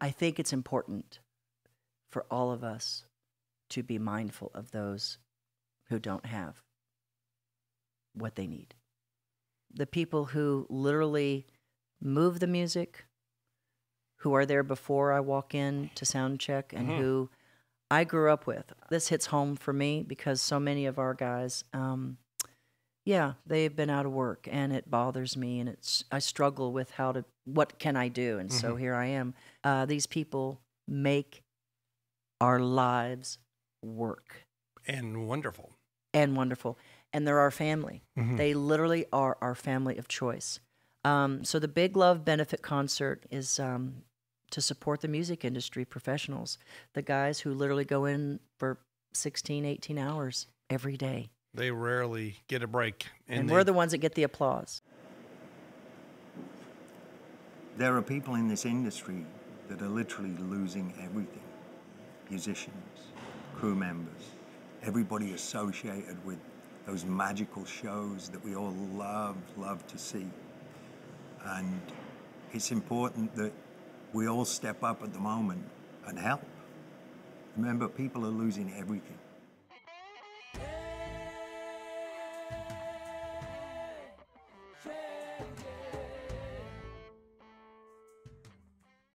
I think it's important for all of us to be mindful of those who don't have what they need. The people who literally move the music, who are there before I walk in to sound check, and mm-hmm. who I grew up with. This hits home for me because so many of our guys um, yeah they've been out of work and it bothers me and it's i struggle with how to what can i do and mm-hmm. so here i am uh, these people make our lives work and wonderful and wonderful and they're our family mm-hmm. they literally are our family of choice um, so the big love benefit concert is um, to support the music industry professionals the guys who literally go in for 16 18 hours every day they rarely get a break. And, and we're the ones that get the applause. There are people in this industry that are literally losing everything musicians, crew members, everybody associated with those magical shows that we all love, love to see. And it's important that we all step up at the moment and help. Remember, people are losing everything.